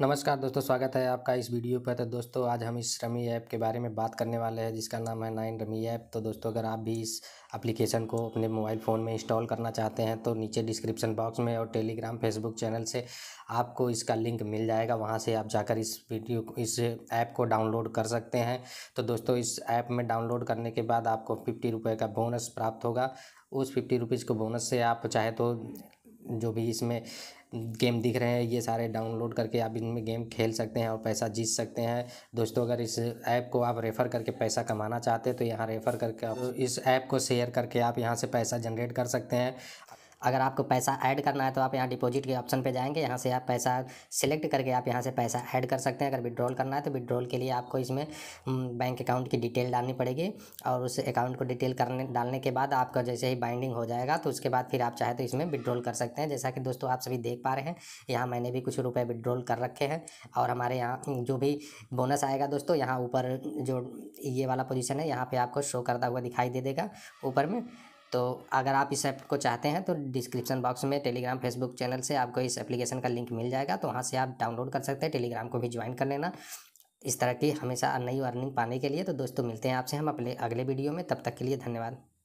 नमस्कार दोस्तों स्वागत है आपका इस वीडियो पर तो दोस्तों आज हम इस रमी ऐप के बारे में बात करने वाले हैं जिसका नाम है नाइन रमी ऐप तो दोस्तों अगर आप भी इस एप्लीकेशन को अपने मोबाइल फ़ोन में इंस्टॉल करना चाहते हैं तो नीचे डिस्क्रिप्शन बॉक्स में और टेलीग्राम फेसबुक चैनल से आपको इसका लिंक मिल जाएगा वहाँ से आप जाकर इस वीडियो इस ऐप को डाउनलोड कर सकते हैं तो दोस्तों इस ऐप में डाउनलोड करने के बाद आपको फिफ्टी रुपये का बोनस प्राप्त होगा उस फिफ्टी रुपीज़ को बोनस से आप चाहे तो जो भी इसमें गेम दिख रहे हैं ये सारे डाउनलोड करके आप इनमें गेम खेल सकते हैं और पैसा जीत सकते हैं दोस्तों अगर इस ऐप को आप रेफ़र करके पैसा कमाना चाहते हैं तो यहाँ रेफ़र करके आप इस ऐप को शेयर करके आप यहाँ से पैसा जनरेट कर सकते हैं अगर आपको पैसा ऐड करना है तो आप यहाँ डिपॉजिट के ऑप्शन पे जाएंगे यहाँ से आप पैसा सिलेक्ट करके आप यहाँ से पैसा ऐड कर सकते हैं अगर विड्रॉल करना है तो विड्रॉल के लिए आपको इसमें बैंक अकाउंट की डिटेल डालनी पड़ेगी और उस अकाउंट को डिटेल करने डालने के बाद आपका जैसे ही बाइंडिंग हो जाएगा तो उसके बाद फिर आप चाहे तो इसमें विड्रॉल कर सकते हैं जैसा कि दोस्तों आप सभी देख पा रहे हैं यहाँ मैंने भी कुछ रुपये विड्रॉल कर रखे हैं और हमारे यहाँ जो भी बोनस आएगा दोस्तों यहाँ ऊपर जो ये वाला पोजिशन है यहाँ पर आपको शो करता हुआ दिखाई दे देगा ऊपर में तो अगर आप इस ऐप को चाहते हैं तो डिस्क्रिप्शन बॉक्स में टेलीग्राम फेसबुक चैनल से आपको इस एप्लीकेशन का लिंक मिल जाएगा तो वहाँ से आप डाउनलोड कर सकते हैं टेलीग्राम को भी ज्वाइन कर लेना इस तरह की हमेशा नई अर्निंग पाने के लिए तो दोस्तों मिलते हैं आपसे हम अपने अगले वीडियो में तब तक के लिए धन्यवाद